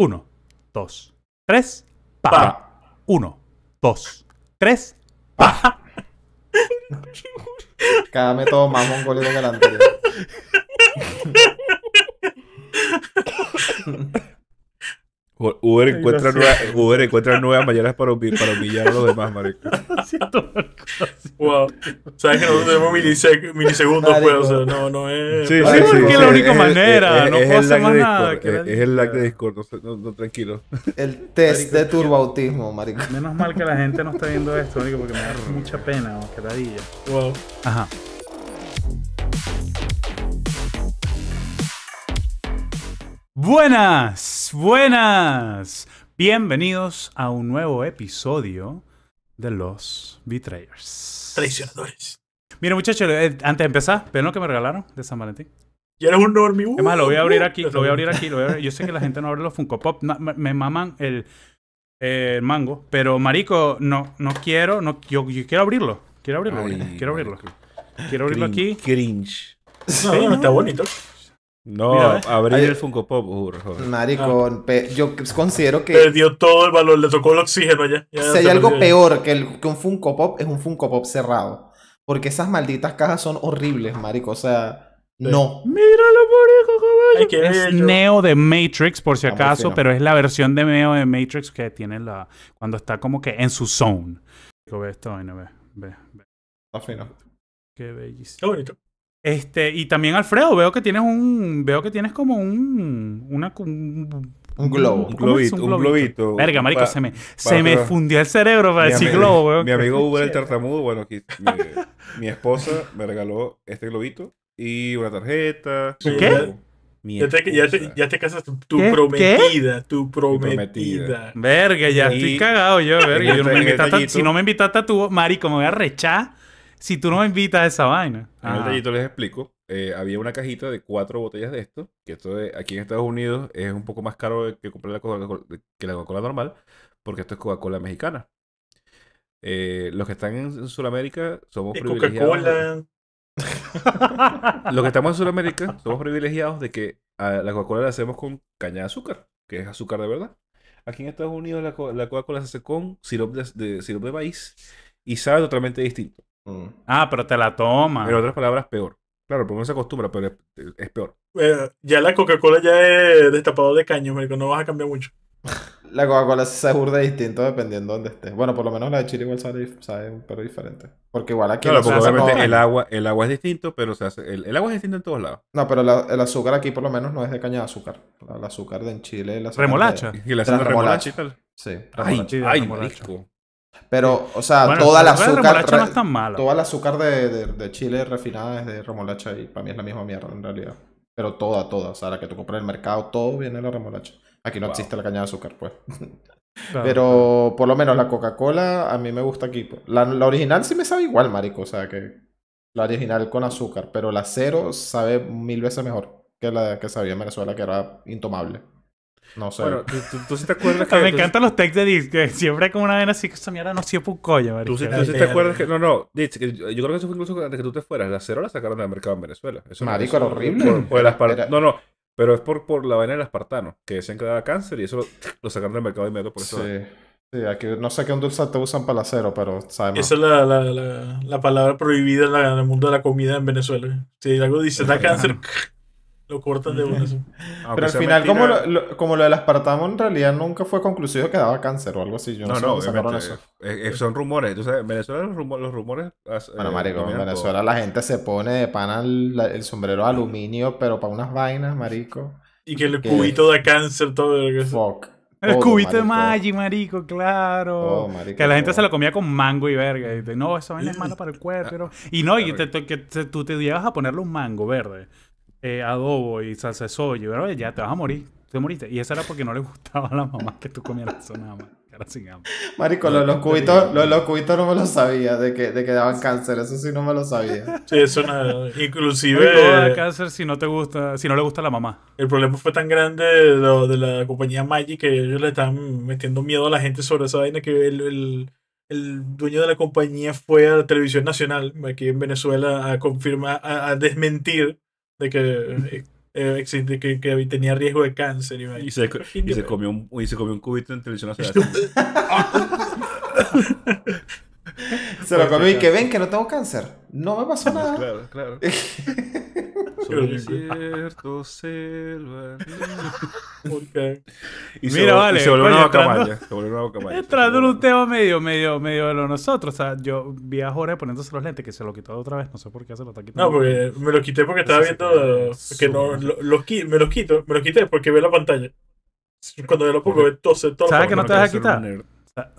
1, 2, 3, pa. 1, 2, 3, pa. Cada método más mongolero que el anterior. Uber encuentra, encuentra nuevas maneras para, para, humillar a los demás, marico. Wow. Sabes que nosotros tenemos milisec milisegundos, pues, pues. no, no es... Sí, sí, sí, es la única manera, es, no pasa más nada. Es, el lag de Discord, no, no, tranquilo. El test de turbautismo, marico. Menos mal que la gente no está viendo esto, porque me da mucha pena, qué ladilla. Wow. Ajá. Buenas, buenas. Bienvenidos a un nuevo episodio de Los Betrayers. Traicionadores. Mira, muchachos, eh, antes de empezar, pero lo que me regalaron de San Valentín. Yo era un normie. es más, lo voy a abrir aquí, lo voy a abrir aquí, Yo sé que la gente no abre los Funko Pop, me maman el, mango, pero marico, no, no quiero, no, yo, quiero abrirlo, quiero abrirlo, quiero abrirlo, quiero abrirlo, aquí. Cringe. está bonito. No, abrir el Funko Pop. Maricón, uh, Marico, ah. yo pues, considero que. Perdió todo el valor, le tocó el oxígeno ya. si hay algo peor que, el, un Funko Pop, es un Funko Pop cerrado. Porque esas malditas cajas son horribles, Marico. O sea, no. Míralo, marico, caballo. Es Neo de Matrix, por si acaso, pero es la versión de Neo de Matrix que tiene la. Cuando está como que en su zone. Ve esto, Qué bellísimo. bonito. Este, y también Alfredo, veo que tienes un. Veo que tienes como un. un, globo. Un globito, un globito, Verga, marico, se me, se me fundió el cerebro para decir globo, ¿eh? Mi amigo Uber el tartamudo, bueno, aquí mi, esposa me regaló este globito y una tarjeta. ¿Qué? Ya te, ya, te, casas tu, prometida, tu prometida. Verga, ya estoy cagado yo, verga. Este, este si no me invitaste a tu marico, me voy a rechar si tú no invitas a esa vaina. En el les explico. Eh, había una cajita de cuatro botellas de esto, que esto aquí en Estados Unidos es un poco más caro que comprar la Coca-Cola, coca normal, porque esto es Coca-Cola mexicana. Eh, los que están en Sudamérica somos privilegiados. Coca-Cola. los que estamos en Sudamérica somos privilegiados de que la Coca-Cola la hacemos con caña de azúcar, que es azúcar de verdad. Aquí en Estados Unidos la, Coca-Cola se hace con sirope sirope de maíz y sabe totalmente distinto. Mm. Ah, pero te la toma. En otras palabras, peor. Claro, porque uno se acostumbra, pero es, peor. ya la Coca-Cola ya es destapado de caño marico. No vas a cambiar mucho. La Coca-Cola se burde distinto dependiendo de dónde estés. Bueno, por lo menos la de Chile igual sabe, sabe pero diferente. Porque igual aquí... Claro, porque obviamente el agua, el agua es distinto, pero se hace, el, agua es distinto en todos lados. No, pero el azúcar aquí por lo menos no es de caña de azúcar. El azúcar de en Chile... La remolacha. y la, de remolacha. Sí. ay, ay, pero, o sea, toda, la azúcar, azúcar de, Chile refinada es de remolacha y para mí es la misma mierda en realidad. Pero toda, toda. O sea, la que tú compras en el mercado, todo viene de la remolacha. Aquí no existe la caña de azúcar, pues. Pero por lo menos la Coca-Cola a mí me gusta aquí. Pues. La, la, original sí me sabe igual, marico. O sea, que la original con azúcar. Pero la cero sabe mil veces mejor que la que sabía en Venezuela, que era intomable. No sé. Bueno, tú, tú, tú sí te acuerdas que. me tú, encantan los textos de Dix, que siempre hay como una vena así que esa mierda no sirve un coño, Tú, sí te acuerdas que. No, no. Dice que yo creo que eso fue incluso antes que tú te fueras. La cero la sacaron del mercado en Venezuela. Eso marico, era horrible. Por, por el No, no. Pero es por, por la vaina del aspartano, que decían que daba cáncer y eso lo, sacaron del mercado de inmediato por eso. Sí. ¿eh? Sí, aquí no sé qué te usan para el acero pero sabemos. Esa es la, la, la, la palabra prohibida en, en, el mundo de la comida en Venezuela. Si algo dice da cáncer, lo cortan de una. Pero al final, como lo, como lo del aspartamo en realidad nunca fue concluido que daba cáncer o algo así. Yo no, no, no eh, eh, son rumores. Entonces, en Venezuela los, rumores... Eh, bueno, marico, en Venezuela la gente se pone de pana el, sombrero de aluminio, pero para unas vainas, marico. Y que el cubito da cáncer, todo lo que El cubito de Maggi, marico, claro. que la gente se lo comía con mango y verga. Y no, esa vaina es mala para el cuerpo. Y no, y que tú te llevas a ponerle un mango verde. Eh, adobo y salsa de soya, ya te vas a morir, te moriste. Y eso era porque no le gustaba a la mamá que tú comieras eso nada más. Marico, los, cubitos, los, no me lo sabía de que, de que daban cáncer, eso sí no me lo sabía. Sí, eso nada. Inclusive. cáncer si no te gusta, si no le gusta a la mamá. El problema fue tan grande de, la compañía Magic que ellos le están metiendo miedo a la gente sobre esa vaina que el, dueño de la compañía fue a la televisión nacional aquí en Venezuela a confirmar, a desmentir de que, eh, de que, que, tenía riesgo de cáncer. Y, se, y, se comió un, y se comió un cubito en televisión nacional. Se lo y que ven que no tengo cáncer. No me pasó nada. Claro, claro. cierto, selva. Okay. Y Mira, vale. se volvió una entrando, Se una boca Entrando en un tema medio, medio, medio de lo nosotros. O sea, yo vi a Jorge poniéndose los lentes que se lo quitó otra vez. No sé por qué se lo está quitando. No, porque me lo quité porque estaba viendo. Que no, los, me lo quito. Me lo quité porque veo la pantalla. Cuando yo lo pongo, ve todo, todo. ¿Sabes que no te vas a quitar?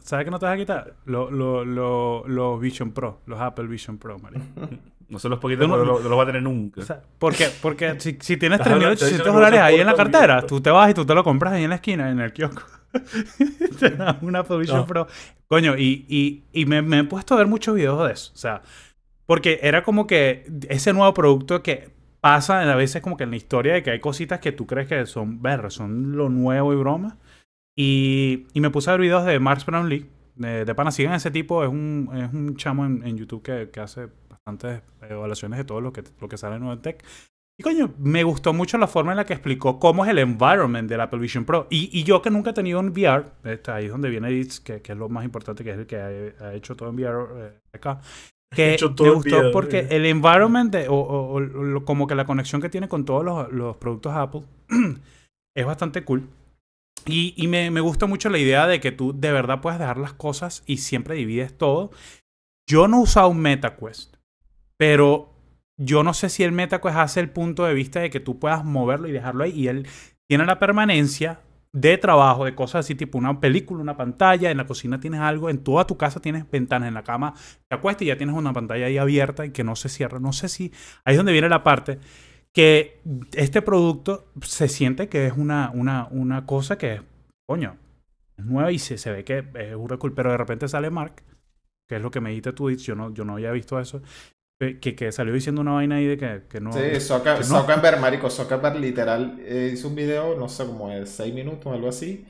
¿Sabes qué no te vas a quitar? Los Vision Pro, los Apple Vision Pro, María. No son los poquitos, no, los lo, vas a tener nunca. porque, porque si, si tienes 3.800 dólares ahí en la cartera, tú te vas y tú te lo compras ahí en la esquina, en el kiosco. un Apple Vision Pro. Coño, y, y, y me, me he puesto a ver muchos videos de eso. O sea, porque era como que ese nuevo producto que pasa a veces como que en la historia de que hay cositas que tú crees que son ver, son lo nuevo y broma. Y, me puse a ver videos de Marx Brownlee. De, de pana, sigan ese tipo. Es un, es un chamo en, YouTube que, que, hace bastantes evaluaciones de todo lo que, lo que sale en Nueva Tech. Y coño, me gustó mucho la forma en la que explicó cómo es el environment del Apple Vision Pro. Y, y yo que nunca he tenido un VR, este, ahí es donde viene Edith, que, que, es lo más importante, que es el que ha, hecho todo en VR eh, acá. Que me gustó porque eh. el environment, de, o, o, como que la conexión que tiene con todos los, los productos Apple, es bastante cool. Y, me, gusta mucho la idea de que tú de verdad puedas dejar las cosas y siempre divides todo. Yo no he usado un MetaQuest, pero yo no sé si el MetaQuest hace el punto de vista de que tú puedas moverlo y dejarlo ahí. Y él tiene la permanencia de trabajo, de cosas así, tipo una película, una pantalla, en la cocina tienes algo, en toda tu casa tienes ventanas, en la cama te acuestas y ya tienes una pantalla ahí abierta y que no se cierra. No sé si ahí es donde viene la parte que este producto se siente que es una, una, una cosa que es, coño, es nueva y se, se ve que es un recul, pero de repente sale Mark, que es lo que me dijiste tú... yo no, yo no había visto eso, que, que, salió diciendo una vaina ahí de que, que no. Sí, Soca... marico, Zuckerberg literal eh, hizo un video, no sé, como es seis minutos o algo así.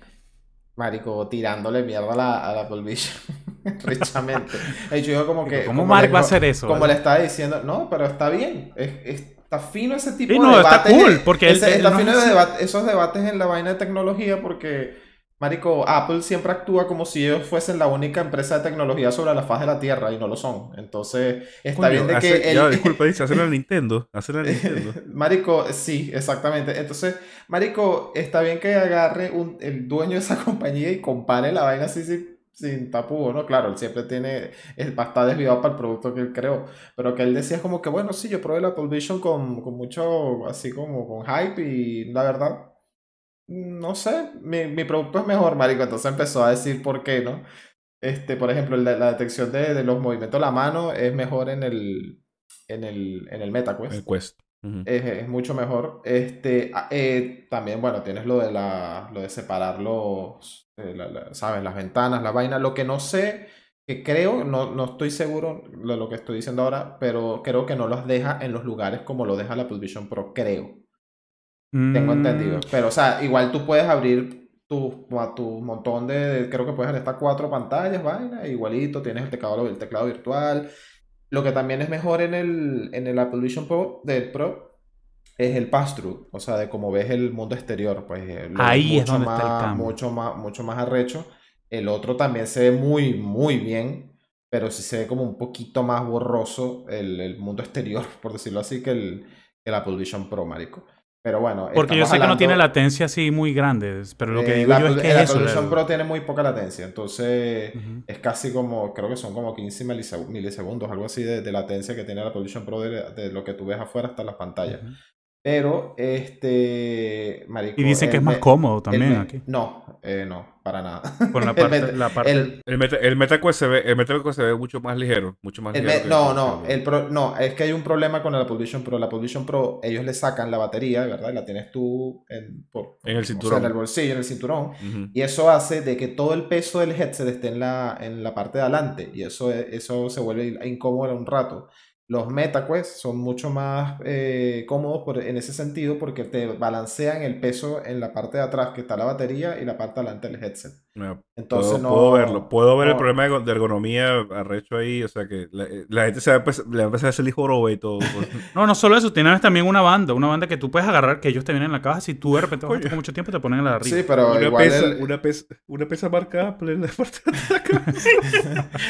Marico, tirándole mierda a la, a la Richamente. Y yo como que. ¿Cómo como Mark va a hacer eso? Como le estaba diciendo, no, pero está bien. Es, es, está fino ese tipo de Está porque fino esos debates en la vaina de tecnología porque... Marico, Apple siempre actúa como si ellos fuesen la única empresa de tecnología sobre la faz de la Tierra y no lo son. Entonces, está bien de que... disculpa, dice, hacerlo Nintendo. Nintendo. Marico, sí, exactamente. Entonces, Marico, está bien que agarre el dueño de esa compañía y compare la vaina así, sí, sin tapujos, ¿no? Claro, él siempre tiene, eh, está desviado para el producto que él creó, pero que él decía como que, bueno, sí, yo probé la Apple con, mucho, así como con hype y la verdad, no sé, mi, mi producto es mejor, marico, entonces empezó a decir por qué, ¿no? Este, por ejemplo, la, detección de, de, los movimientos de la mano es mejor en el, en el, en el MetaQuest. Quest es, mucho mejor. Este, ah, eh, también, bueno, tienes lo de, lo de separar los, eh, ¿sabes? Las ventanas, la vaina. Lo que no sé, que creo, no, no estoy seguro de lo que estoy diciendo ahora, pero creo que no las deja en los lugares como lo deja la Apple Vision Pro, creo. Tengo entendido. Mm. Pero, o sea, igual tú puedes abrir tu, a tu montón de, Creo que puedes hacer cuatro pantallas, vaina, igualito. Tienes el teclado, el teclado virtual lo que también es mejor en el, en el Pro, Pro es el pass-through, o sea, de cómo ves el mundo exterior. Pues, eh, Ahí es está el Mucho más, mucho más arrecho. El otro también se ve muy, muy bien, pero sí se ve como un poquito más borroso el, mundo exterior, por decirlo así, que el, el Apple Vision Pro, marico. Pero bueno. Porque yo sé que no tiene latencia así muy grande, pero lo que eh, digo yo es que la es Pro tiene muy poca latencia, entonces es casi como, creo que son como 15 milisegundos, algo así de, latencia que tiene la Solution Pro de, lo que tú ves afuera hasta las pantallas. Pero, este. Marico, y dicen que es más cómodo también aquí. No, eh, no, para nada. el, la parte, el, mucho más ligero. Mucho más no, no, el no, es que hay un problema con la Apple Vision Pro. La Apple Vision Pro, ellos le sacan la batería, ¿verdad? La tienes tú en, el cinturón. O en bolsillo, en el cinturón. Y eso hace de que todo el peso del headset esté en la, en la parte de adelante. Y eso, eso se vuelve incómodo un rato. Los MetaQuest son mucho más eh, cómodos en ese sentido porque te balancean el peso en la parte de atrás que está la batería y la parte delante del headset. Entonces puedo, no. Puedo verlo. Puedo ver el problema de ergonomía arrecho ahí. O sea que eh, la, gente se va a empezar, le va a a hacer el robe y todo. Pues. no, no solo eso. tienen también una banda. Una banda que tú puedes agarrar, que ellos te vienen en la caja. Si tú de repente vas mucho tiempo, te ponen en la arriba. Sí, pero una, igual pesa, una, pesa, una pesa la parte de la caja. sí,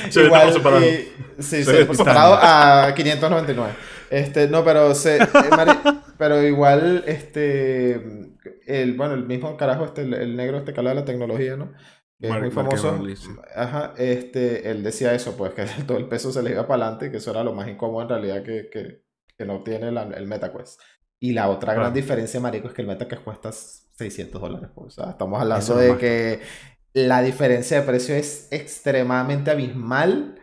se, separado a 599. Este, no, pero se, eh, pero igual, este, el, bueno, el mismo carajo, este, el, negro este que de la tecnología, ¿no? Que es muy famoso. Ajá, este, él decía eso, pues que todo el peso se le iba para adelante, que eso era lo más incómodo en realidad que, que, que no tiene el el MetaQuest. Y la otra gran diferencia, marico, es que el MetaQuest cuesta 600 dólares. Pues. O sea, estamos hablando de que la diferencia de precio es extremadamente abismal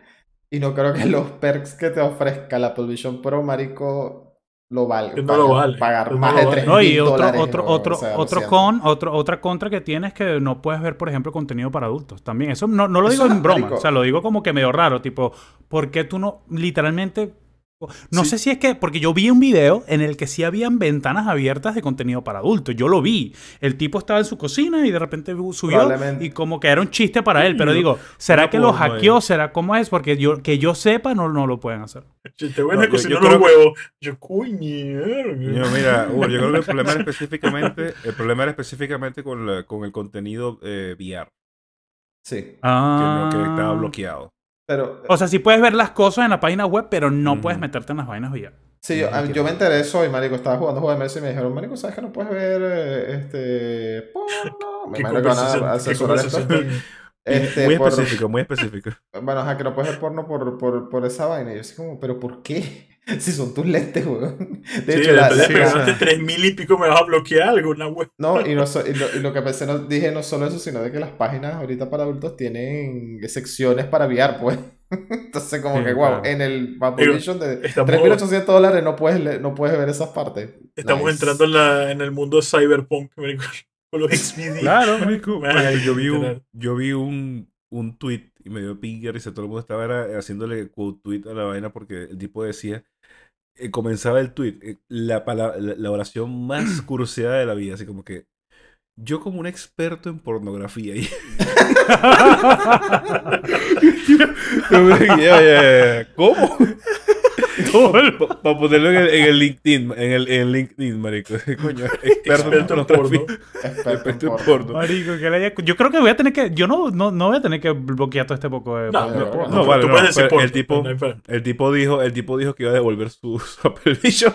y no creo que los perks que te ofrezca la Position Pro, marico, lo valga. No lo vale. Pagar más de 3 no, y otro, otro, otro, otro con, otro, otra contra que tienes que no puedes ver, por ejemplo, contenido para adultos. También, eso no, lo digo en broma. O sea, lo digo como que medio raro. Tipo, ¿por qué tú no, literalmente no sé si es que, porque yo vi un video en el que sí habían ventanas abiertas de contenido para adultos. Yo lo vi. El tipo estaba en su cocina y de repente subió y como que era un chiste para él. Pero digo, ¿será que lo hackeó? ¿Será cómo es? Porque yo, que yo sepa, no, no lo pueden hacer. Te no, Yo, mira, yo creo que el problema era específicamente, el problema era específicamente con, el contenido eh, VR. Sí. que estaba ah. bloqueado. Pero, o sea, sí puedes ver las cosas en la página web, pero no puedes meterte en las vainas ya. Sí, yo, me enteré hoy, marico. Estaba jugando Juego de mesa y me dijeron, marico, ¿sabes que no puedes ver eh, este... Porno? Me imagino que van a este, muy específico, muy específico. Bueno, o sea, que no puedes ver porno por, por, por esa vaina. Y yo así como, ¿pero por qué? Si son tus lentes, weón. De hecho, la, la, pegaste 3000 y pico me vas a bloquear alguna web. No, y, no y, lo, que pensé, dije no solo eso, sino de que las páginas ahorita para adultos tienen secciones para VR, pues. Entonces, como que, wow, en el Vaporation de 3.800 dólares no puedes, no puedes ver esas partes. Estamos entrando en, el mundo cyberpunk, con los Claro, yo vi un, yo vi un, tweet y me dio pinger y todo el mundo estaba haciéndole tweet a la vaina porque el tipo decía eh, comenzaba el tweet, eh, la, palabra la, oración más cursiada de la vida, así como que yo como un experto en pornografía y... ¿Cómo? Para ponerlo en el, en el, LinkedIn, en el, en LinkedIn, marico. Coño, experto, experto en porno. Experto, en porno. Marico, que le haya... Yo creo que voy a tener que... Yo no, no, no voy a tener que bloquear todo este poco de... No, no, no, vale, el tipo, el tipo dijo, el tipo dijo que iba a devolver sus Apple Vision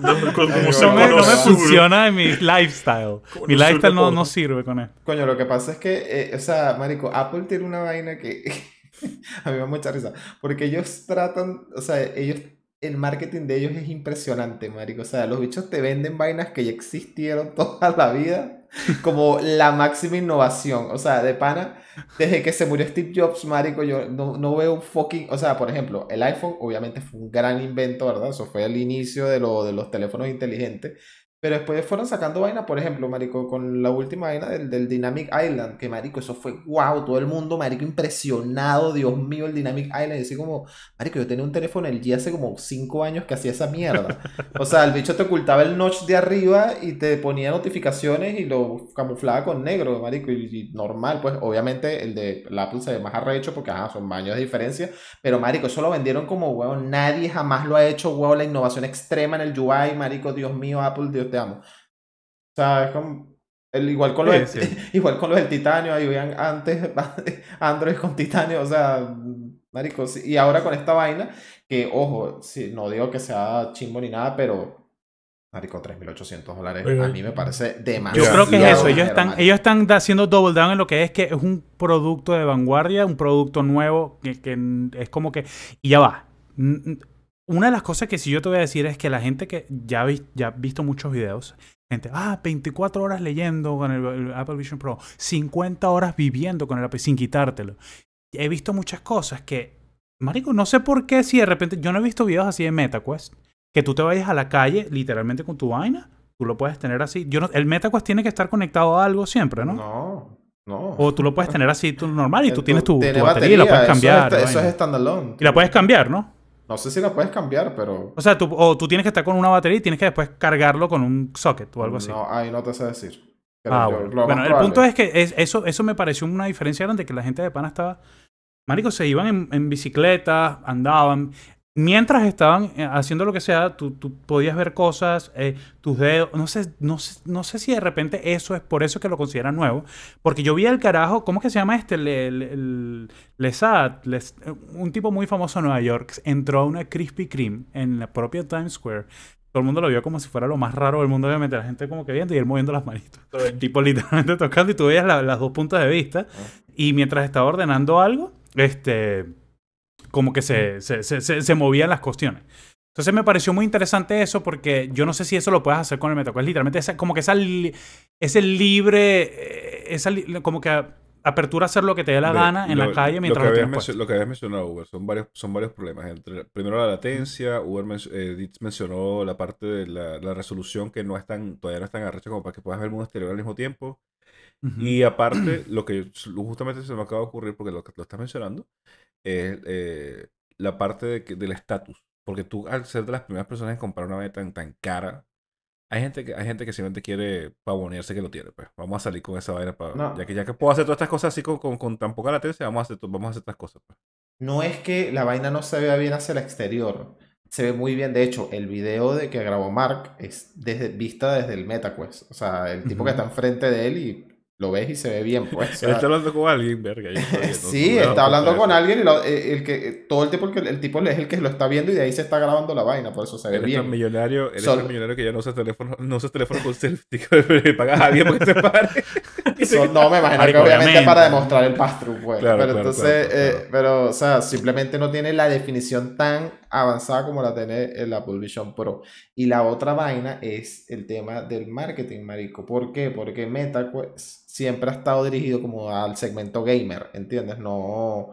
No, me, no funciona en mi lifestyle. Mi lifestyle no, no sirve con él. Coño, lo que pasa es que, eh, o sea, marico, Apple tiene una vaina que... a mí me da mucha risa. Porque ellos tratan, o sea, ellos, el marketing de ellos es impresionante, marico. O sea, los bichos te venden vainas que ya existieron toda la vida como la máxima innovación. O sea, de pana, desde que se murió Steve Jobs, marico, yo no, veo un fucking... O sea, por ejemplo, el iPhone obviamente fue un gran invento, ¿verdad? Eso fue el inicio de, lo, de los teléfonos inteligentes. Pero después fueron sacando vainas, por ejemplo, marico, con la última vaina del, del, Dynamic Island, que marico, eso fue wow, todo el mundo, marico, impresionado, Dios mío, el Dynamic Island. Y así como, marico, yo tenía un teléfono el día hace como 5 años que hacía esa mierda. O sea, el bicho te ocultaba el notch de arriba y te ponía notificaciones y lo camuflaba con negro, marico, y, normal, pues obviamente el de la Apple se ve más arrecho porque, ajá, son baños de diferencia. Pero, marico, eso lo vendieron como, ¡Wow! nadie jamás lo ha hecho, wow, la innovación extrema en el UI, marico, Dios mío, Apple, Dios te amo. O sea, es como... El, igual, con los del, igual con los del titanio, ahí vean antes Android con titanio, o sea, marico, y ahora con esta vaina, que ojo, si no digo que sea chimbo ni nada, pero Marico, 3.800 dólares a mí me parece demasiado. Yo creo que es eso. Ellos están, ellos están haciendo double down en lo que es que es un producto de vanguardia, un producto nuevo que, que es como que. Y ya va una de las cosas que sí yo te voy a decir es que la gente que ya ha visto muchos videos, gente, ah, 24 horas leyendo con el, Apple Vision Pro, 50 horas viviendo con el Apple sin quitártelo. He visto muchas cosas que, marico, no sé por qué si de repente, yo no he visto videos así de MetaQuest, que tú te vayas a la calle literalmente con tu vaina, tú lo puedes tener así. Yo el MetaQuest tiene que estar conectado a algo siempre, ¿no? No. No. O tú lo puedes tener así tú, normal y tú, tienes tu, batería, y la puedes cambiar. es standalone. Y la puedes cambiar, ¿no? No sé si la puedes cambiar, pero. O sea, tú, o tú tienes que estar con una batería y tienes que después cargarlo con un socket o algo así. No, ahí no te sé decir. Ah, bueno, el punto es que eso, eso me pareció una diferencia grande que la gente de Pana estaba. Marico, se iban en bicicleta, andaban mientras estaban eh, haciendo lo que sea, tú, podías ver cosas, eh, tus dedos, no sé, no sé, no sé si de repente eso es por eso que lo consideran nuevo, porque yo vi al carajo, ¿cómo que se llama este? Le, le, eh, un tipo muy famoso de Nueva York, entró a una Krispy Kreme en la propia Times Square. Todo el mundo lo vio como si fuera lo más raro del mundo, obviamente. La gente como que viendo y él moviendo las manitos. El tipo literalmente tocando y tú veías las dos puntas de vista. Ah. Y mientras estaba ordenando algo, este como que se, se, se, movían las cuestiones. Entonces me pareció muy interesante eso porque yo no sé si eso lo puedes hacer con el MetaQuest. Literalmente es como que esa, el libre, eh, esa, como que apertura a hacer lo que te dé la gana en la calle mientras lo que, habías mencionado, Uber, son varios, son varios problemas. Entre, primero la latencia, Uber eh, mencionó la parte de la, la, resolución que no es todavía no es tan como para que puedas ver el mundo exterior al mismo tiempo. Y aparte, lo que justamente se me acaba de ocurrir, porque lo, lo estás mencionando, es eh, la parte del estatus. Porque tú, al ser de las primeras personas en comprar una vaina tan, cara, hay gente que hay gente que simplemente quiere pavonearse que lo tiene, pues. Vamos a salir con esa vaina para, ya que ya que eh, puedo hacer todas estas cosas así con, tan poca latencia, vamos a hacer vamos a estas cosas, pues. No es que la vaina no se vea bien hacia el exterior. Se ve muy bien, de hecho, el video de que grabó Mark es desde, vista desde el MetaQuest. O sea, el tipo que está enfrente de él y lo ves y se ve bien, pues. está hablando con alguien, verga. sí, está hablando con alguien y eh, el que, eh, todo el tiempo el, el tipo es el que lo está viendo y de ahí se está grabando la vaina, por eso se ve bien. El millonario, eres es millonario que ya no usa teléfono, no usa teléfono con selfie, pagas a alguien para que te pare. no, me imagino que obviamente para demostrar el pastro pues. pero entonces, eh, pero, o sea, simplemente no tiene la definición tan avanzada como la tiene la Publication Pro. Y la otra vaina es el tema del marketing, marico. ¿Por qué? Porque Meta, pues siempre ha estado dirigido como al segmento gamer, ¿entiendes? No...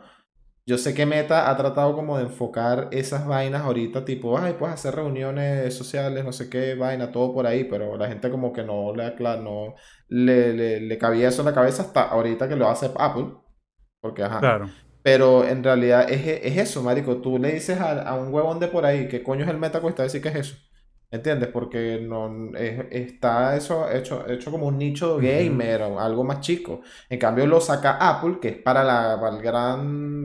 Yo sé que Meta ha tratado como de enfocar esas vainas ahorita, tipo, ay, puedes hacer reuniones sociales, no sé qué, vaina, todo por ahí, pero la gente como que no le aclara, no le, cabía eso en la cabeza hasta ahorita que lo hace Apple, porque ajá. Claro. Pero en realidad es, eso, marico, tú le dices a, a, un huevón de por ahí ¿qué coño es el Meta? Cuesta decir que es eso. ¿Entiendes? Porque no, está eso hecho, hecho como un nicho gamer o algo más chico. En cambio lo saca Apple, que es para, la, el, gran,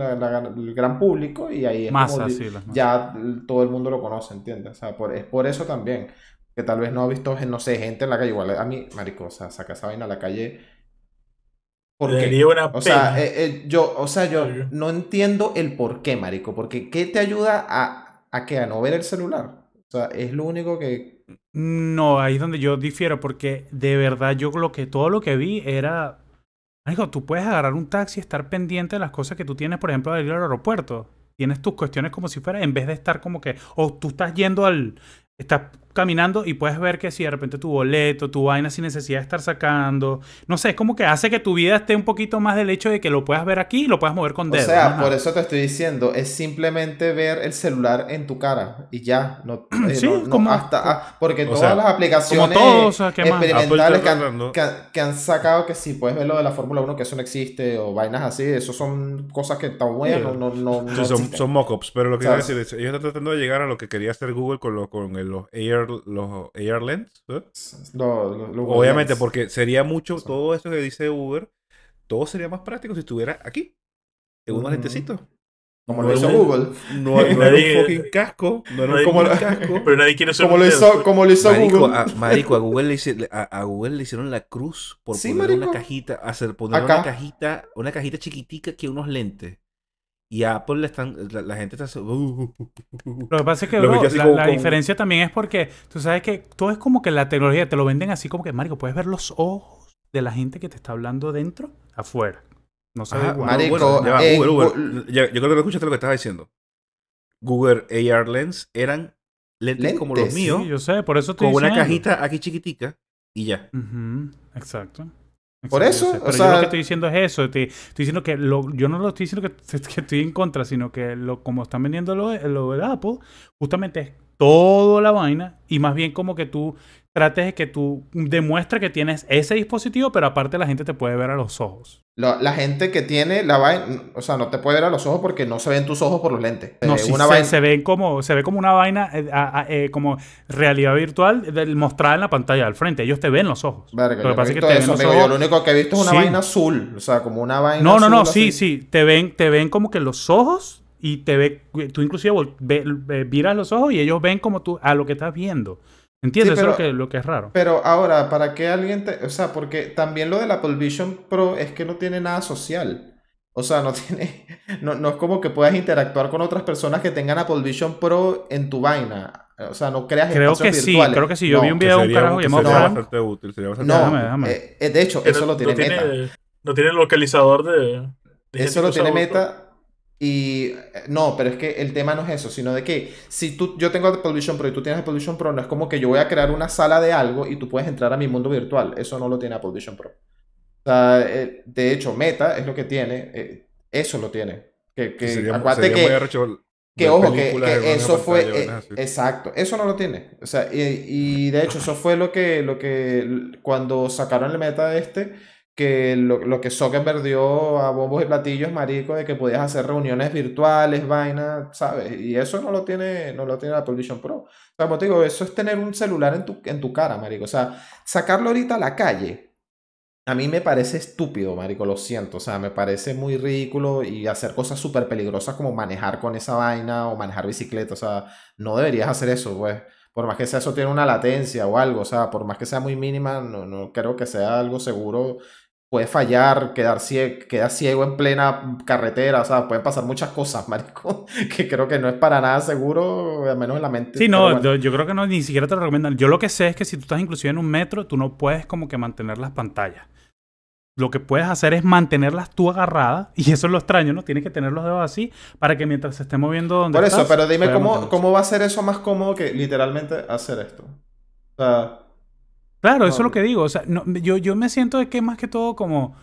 gran público y ahí es ya todo el mundo lo conoce, ¿entiendes? O sea, por, es por eso también. Que tal vez no ha visto, no sé, gente en la calle. Igual a mí, marico, o sea, saca esa vaina a la calle. Porque, una o sea, eh, eh, yo, o sea, yo no entiendo el por qué, marico. Porque ¿qué te ayuda a, a, ¿A no ver el celular? O sea, es lo único que... No, ahí es donde yo difiero, porque de verdad yo lo que, todo lo que vi era... hijo, tú puedes agarrar un taxi y estar pendiente de las cosas que tú tienes, por ejemplo, al ir al aeropuerto. Tienes tus cuestiones como si fuera, en vez de estar como que, o tú estás yendo al, estás caminando y puedes ver que si de repente tu boleto, tu vaina sin necesidad de estar sacando, no sé, es como que hace que tu vida esté un poquito más del hecho de que lo puedas ver aquí y lo puedas mover con dedos. O sea, por eso te estoy diciendo, es simplemente ver el celular en tu cara y ya, no, eh, hasta ah, porque todas las aplicaciones experimentales que han, sacado que si puedes ver lo de la Fórmula 1 que eso no existe o vainas así, eso son cosas que están buenas, no, son, mockups, mock-ups, pero lo que quiero decir es, yo estoy tratando de llegar a lo que quería hacer Google con, lo, con el los Air, los No, Obviamente, porque sería mucho, todo eso que dice Uber, todo sería más práctico si estuviera aquí, en unos lentecitos. Como lo hizo Google. No, era un fucking casco. No era como casco. Pero nadie quiere como lo hizo, como hizo Google. A, marico, a Google, le hicieron la cruz por poner una cajita, hacer, poner una cajita, una cajita chiquitica que unos lentes. Y Apple están. La, gente está. Uh. lo que pasa es que la, diferencia también es porque tú sabes que todo es como que la tecnología te lo venden así como que, mario puedes ver los ojos de la gente que te está hablando dentro afuera. No sabes Ah, Marico, eh, Yo, creo que escuchaste lo que estaba diciendo. Google AR Lens eran lentes, como los míos. Sí, yo sé, por eso te una cajita aquí chiquitica y ya. exacto. Por eso, yo lo que estoy diciendo es eso. estoy diciendo que yo no lo estoy diciendo que, estoy en contra, sino que lo, como están vendiendo lo, lo de Apple, justamente es toda la vaina y más bien como que tú trates de que tú demuestres que tienes ese dispositivo, pero aparte la gente te puede ver a los ojos. La, gente que tiene la vaina, o sea, no te puede ver a los ojos porque no se ven tus ojos por los lentes. No, eh, una se, vaina... se, ven como, se ve como una vaina, eh, eh, como realidad virtual del, mostrada en la pantalla al frente. Ellos te ven los ojos. único que he visto es una vaina azul, o sea, como una vaina. No, no, no, sí, sí, te ven, te ven como que los ojos y te ve, tú inclusive Viras los ojos y ellos ven como tú, a lo que estás viendo. ¿Entiendes? Eso es lo que, lo que, es raro. Pero ahora, ¿para qué alguien te...? O sea, porque también lo de la Vision Pro es que no tiene nada social. O sea, no tiene... No, es como que puedas interactuar con otras personas que tengan Apple Vision Pro en tu vaina. O sea, no creas creo que sí, creo que sí. Yo vi un video de un carajo Sería útil. no, déjame, déjame. Eh, eh, de hecho, eso lo tiene, no Meta. no tiene localizador de eso lo tiene Meta... Y eh, no, pero es que el tema no es eso, sino de que si tú, yo tengo Apple Vision Pro y tú tienes Apple Vision Pro, no es como que yo voy a crear una sala de algo y tú puedes entrar a mi mundo virtual. Eso no lo tiene Apple Vision Pro. O sea, eh, de hecho, Meta es lo que tiene, eh, eso lo tiene. Que, que, ojo, que, eso fue. exacto, eso no lo tiene. O sea, y, de hecho, eso fue lo que, lo que cuando sacaron el Meta este que lo, que Zuckerberg dio a bombos y platillos, marico, de que podías hacer reuniones virtuales, vaina, ¿sabes? Y eso no lo tiene, no lo tiene la Tolution Pro. O sea, como te digo, eso es tener un celular en tu, en tu cara, marico. O sea, sacarlo ahorita a la calle, a mí me parece estúpido, marico, lo siento. O sea, me parece muy ridículo y hacer cosas súper peligrosas como manejar con esa vaina o manejar bicicleta. O sea, no deberías hacer eso, pues por más que sea eso tiene una latencia o algo, o sea, por más que sea muy mínima, no, no creo que sea algo seguro puedes fallar, quedar ciego, ciego en plena carretera, o sea, pueden pasar muchas cosas, marico, que creo que no es para nada seguro, al menos en la mente. Sí, no, yo, creo que no, ni siquiera te recomiendan. Yo lo que sé es que si tú estás inclusive en un metro, tú no puedes como que mantener las pantallas. Lo que puedes hacer es mantenerlas tú agarradas, y eso es lo extraño, ¿no? Tienes que tener los dedos así para que mientras se esté moviendo donde Por eso, pero dime cómo, cómo va a ser eso más cómodo que literalmente hacer esto. O sea... Claro, eso es lo que digo. O sea, yo, yo me siento de que más que todo como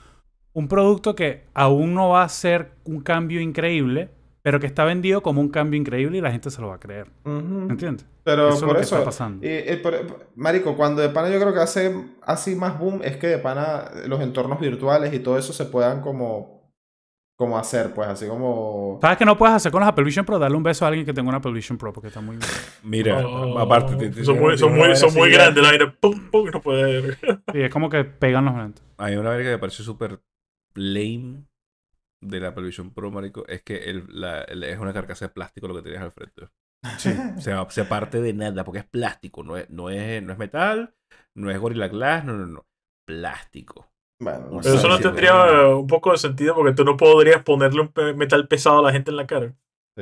un producto que aún no va a ser un cambio increíble, pero que está vendido como un cambio increíble y la gente se lo va a creer. ¿Me ¿Entiendes? Pero eso por eso. Que está pasando. Eh, eh, eh, marico, cuando de pana yo creo que hace así más boom es que de pana los entornos virtuales y todo eso se puedan como ¿Cómo hacer, pues, así como... ¿Sabes que no puedes hacer con los Apple Vision Pro? Darle un beso a alguien que tenga una Apple Vision Pro porque está muy... Mira, oh. aparte... son muy, son muy, grandes, el aire pum, pum, no puede... sí, es como que pegan los lentes. Hay una verga que me pareció súper lame de la Apple Vision Pro, marico, es que es una carcasa de plástico lo que tenías al frente. Sí. se, se parte de nada porque es plástico, no es, no es, no es metal, no es Gorilla Glass, no, no, no. Plástico. Pero eso no tendría un poco de sentido porque tú no podrías ponerle un metal pesado a la gente en la cara.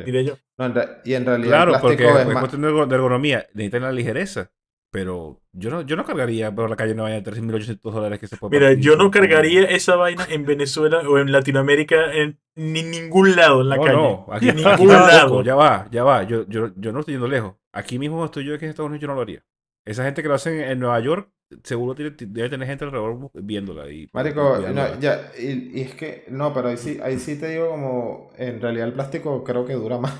Diré yo. No, y en realidad. Claro, porque es cuestión de ergonomía, necesitan la ligereza. Pero yo no, yo no cargaría por la calle una vaina de 3.800 dólares que se puede. Mira, yo no cargaría esa vaina en Venezuela o en Latinoamérica, en ningún lado en la no, calle. No, aquí en ningún lado. Ya va, ya va. Yo, yo, yo no estoy yendo lejos. Aquí mismo estoy yo aquí en Estados Unidos, yo no lo haría. Esa gente que lo hacen en Nueva York, seguro debe tener gente alrededor viéndola. Y, pues, Marico, no, ya, y, es que, no, pero ahí sí, ahí sí te digo como, en realidad el plástico creo que dura más.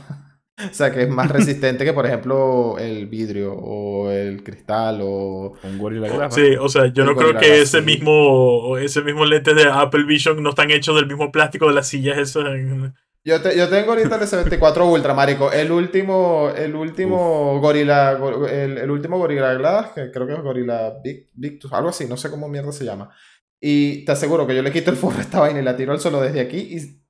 o sea, que es más resistente que, por ejemplo, el vidrio o el cristal o... Un Gorilla Glass. Sí, o sea, yo no creo que ese mismo ese mismo lente de Apple Vision no están hechos del mismo plástico de las sillas esas en, yo, yo tengo ahorita el S24 Ultra, marico. El último, el último el, último Gorilla Glass, creo que es Gorila Victus, algo así, no sé cómo mierda se llama. Y te aseguro que yo le quito el forro a esta vaina y la tiro al suelo desde aquí y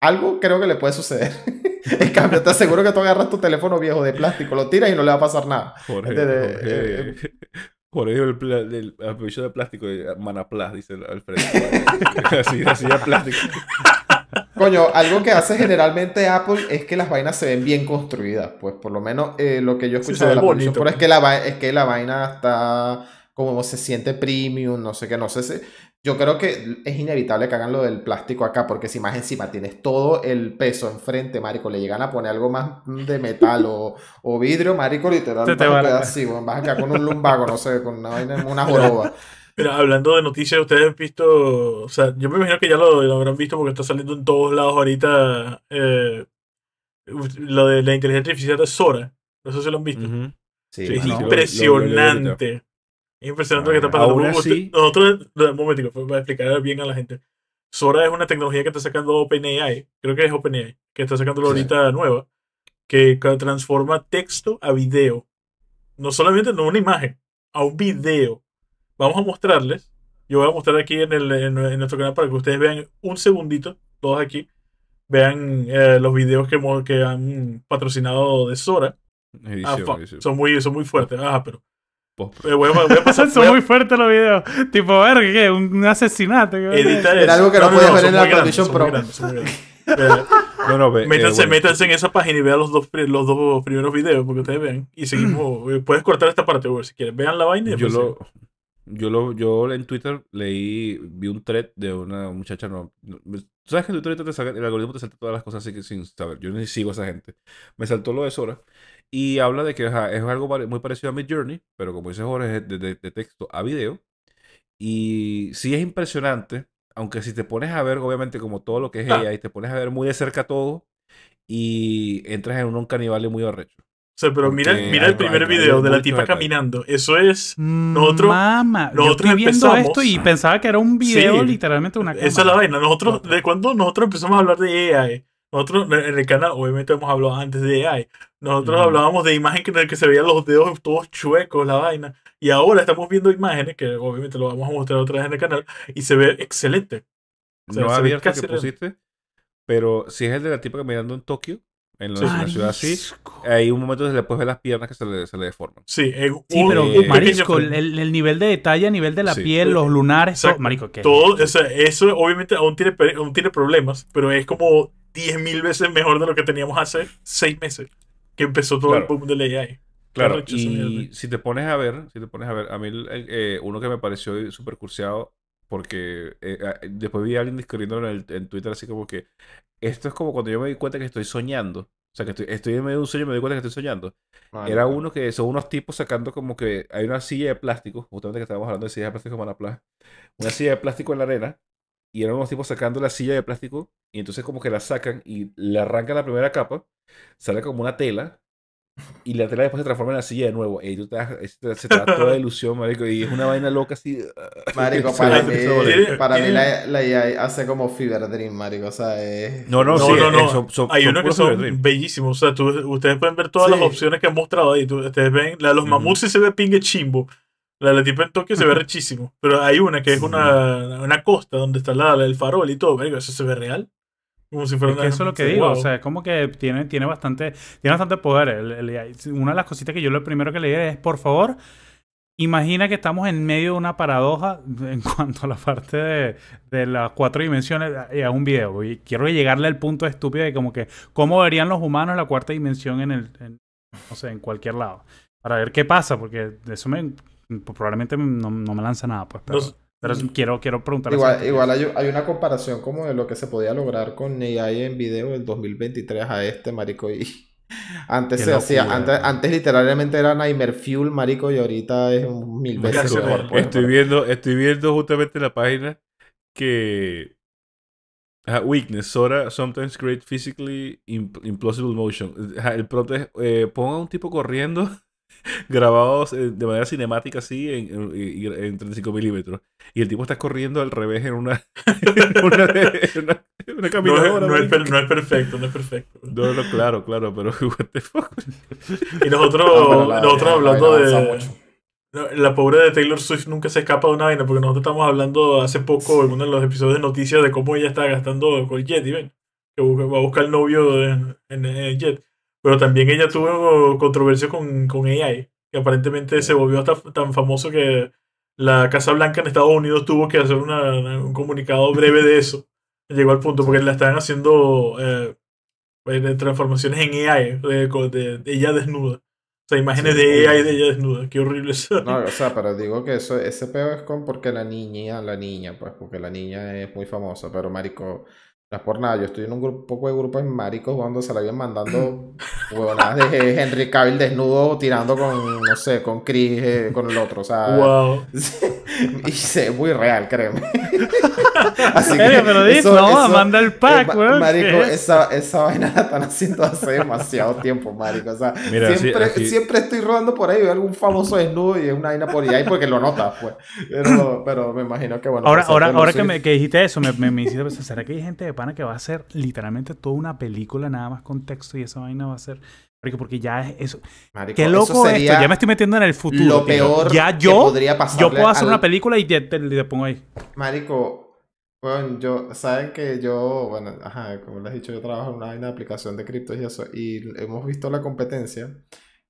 algo creo que le puede suceder. en cambio, te aseguro que tú agarras tu teléfono viejo de plástico, lo tiras y no le va a pasar nada. por eso este, eh, eh, el, el, de plástico de Manaplas, dice Alfredo. así, así de plástico. Coño, algo que hace generalmente Apple es que las vainas se ven bien construidas. Pues por lo menos eh, lo que yo he escuchado de la pero es que la, es que la vaina está como se siente premium, no sé qué, no sé si. Yo creo que es inevitable que hagan lo del plástico acá, porque si más encima tienes todo el peso enfrente, marico, le llegan a poner algo más de metal o, vidrio, marico, literalmente te, así, vas a con un lumbago, no sé, con una una joroba. hablando de noticias, ustedes han visto, o sea, yo me imagino que ya lo, habrán visto porque está saliendo en todos lados ahorita eh, lo de la inteligencia artificial de Sora. Eso sé lo han visto. es, impresionante. es impresionante. lo que está pasando. Nosotros, un momento, para explicar bien a la gente. Sora es una tecnología que está sacando OpenAI, creo que es OpenAI, que está sacando la ahorita nueva, que transforma texto a video. No solamente una imagen, a un video vamos a mostrarles. Yo voy a mostrar aquí en, el, nuestro canal para que ustedes vean un segundito, todos aquí, vean eh, los videos que, han patrocinado de Sora. Ah, son, muy, son muy fuertes. Ah, pero. Eh, voy, pasar, son muy fuertes los videos. Tipo, ver, ¿qué? Un asesinato. Era algo que no, ver en la transmisión Pro. no, eh, métanse, en esa página y vean los dos, los dos primeros videos porque ustedes vean. Y seguimos. puedes cortar esta parte, si quieres. Vean la vaina y yo, lo, yo en Twitter leí, vi un thread de una muchacha. No, ¿Sabes que en Twitter el algoritmo te salta todas las cosas así que sin saber? Yo ni sigo a esa gente. Me saltó lo de Sora. Y habla de que es algo muy parecido a Mid Journey, pero como dice Jorge, es de, texto a video. Y sí es impresionante, aunque si te pones a ver, obviamente, como todo lo que es ella, ah. y te pones a ver muy de cerca todo, y entras en un canibal muy arrecho. O sea, pero mira, mira el primer video de la tipa caminando. Eso es. Nosotros. Mm, mama, nosotros yo estoy viendo esto y pensaba que era un video, literalmente una Esa es la vaina. Nosotros, de cuando nosotros empezamos a hablar de AI, nosotros en el canal, obviamente hemos hablado antes de AI. Nosotros hablábamos de imagen en el que se veían los dedos todos chuecos, la vaina. Y ahora estamos viendo imágenes, que obviamente lo vamos a mostrar otra vez en el canal, y se ve excelente. no se que pusiste, pero si es el de la tipa caminando en Tokio, en la, ciudad así. Hay un momento donde después ver las piernas que se le, se le deforman. Sí, sí pero Marisco, el, nivel de detalle, a nivel de la piel, los lunares, todo, Todo, eso obviamente aún tiene, tiene problemas, pero es como 10.000 veces mejor de lo que teníamos hace 6 meses, que empezó todo el boom del AI. Claro, y si te pones a ver, si te pones a ver, a mí eh, uno que me pareció súper curseado porque eh, ah, eh, después vi a alguien discutiendo en, Twitter así como que esto es como cuando yo me di cuenta que estoy soñando. O sea, que estoy, en medio de un sueño y me di cuenta que estoy soñando. Era uno que son unos tipos sacando como que hay una silla de plástico, justamente que estábamos hablando de silla de plástico playa Una silla de plástico en la arena y eran unos tipos sacando la silla de plástico y entonces como que la sacan y le arrancan la primera capa, sale como una tela y la tela después se transforma en la silla de nuevo. Y tú te, se te toda ilusión, marico. Y es una vaina loca así. Marico, ah, para mí, para la, la hace como Fever Dream, marico. O sea, es... No, no, no, no. Eh, hay unos que son bellísimos. O sea, ustedes pueden ver todas las opciones que han mostrado ahí. ustedes ven, la de los mamuts se ve pingue chimbo. La de la tipa en Tokio se ve rechísimo. Pero hay una que es una, una costa donde está la, el farol y todo. Marico, eso se ve real eso es lo que digo, o sea, es como que tiene, tiene, bastante, tiene bastante poder. una de las cositas que yo lo primero que leí es, por favor, imagina que estamos en medio de una paradoja en cuanto a la parte de, las cuatro dimensiones y a un video. Y quiero llegarle al punto estúpido de como que, ¿cómo verían los humanos la cuarta dimensión en el, cualquier lado? Para ver qué pasa, porque eso probablemente no, me lanza nada. Pues, pero... Pero mm. quiero, quiero preguntar. Igual, igual hay, una comparación como de lo que se podía lograr con AI en video del 2023 a este, marico. Y antes se hacía, antes, antes, literalmente era Nightmare Fuel, marico, y ahorita es mil veces mejor. Pues, estoy, viendo, estoy viendo justamente la página que weakness, Sora sometimes create physically impossible implausible motion. el eh, ponga un tipo corriendo grabados eh, de manera cinemática así en, 35 milímetros. Y el tipo está corriendo al revés en una, No es, perfecto, no es perfecto. claro, claro, pero what the fuck? Y nosotros, nosotros hablando de... La pobre de Taylor Swift nunca se escapa de una vaina porque nosotros estamos hablando hace poco en uno de los episodios de noticias de cómo ella está gastando con Jet, y ven, que va a buscar el novio en, en, en Jet. Pero también ella tuvo controversia con, con AI, que aparentemente se volvió hasta tan famoso que la Casa Blanca en Estados Unidos tuvo que hacer un comunicado breve de eso. Llegó al punto, porque la estaban haciendo eh, eh, transformaciones en AI, de, ella desnuda. O sea, imágenes de AI de ella desnuda. Qué horrible eso. No, o sea, pero digo que eso, ese peor es con porque la niña, la niña, pues, porque la niña es muy famosa, pero marico, no es por nada, yo estoy en un grupo, poco de grupos maricos cuando se la habían mandando huevonadas de Henry Cavill desnudo tirando con, no sé, con Chris, eh, con el otro, o sea. Wow. y es muy real, créeme. Así que pero no, manda el eh, pack, weón. Marico, esa, esa, vaina la están haciendo hace demasiado tiempo, marico. O sea, siempre, estoy rodando por ahí, veo algún famoso desnudo y es una vaina por ahí porque lo notas, pues. Pero, me imagino que bueno. Ahora, pues, ahora, ahora que, me, que dijiste eso, me, me, me hiciste pensar, ¿será que hay gente de pana que va a hacer literalmente toda una película nada más con texto y esa vaina va a ser porque, porque ya es eso. Qué loco es esto. Ya me estoy metiendo en el futuro. Lo peor ya yo, podría pasar. Yo puedo hacer una película y te, te, pongo ahí. Marico, bueno, yo, saben que yo, bueno, ajá, como les he dicho, yo trabajo en una, aplicación de criptos y eso, y hemos visto la competencia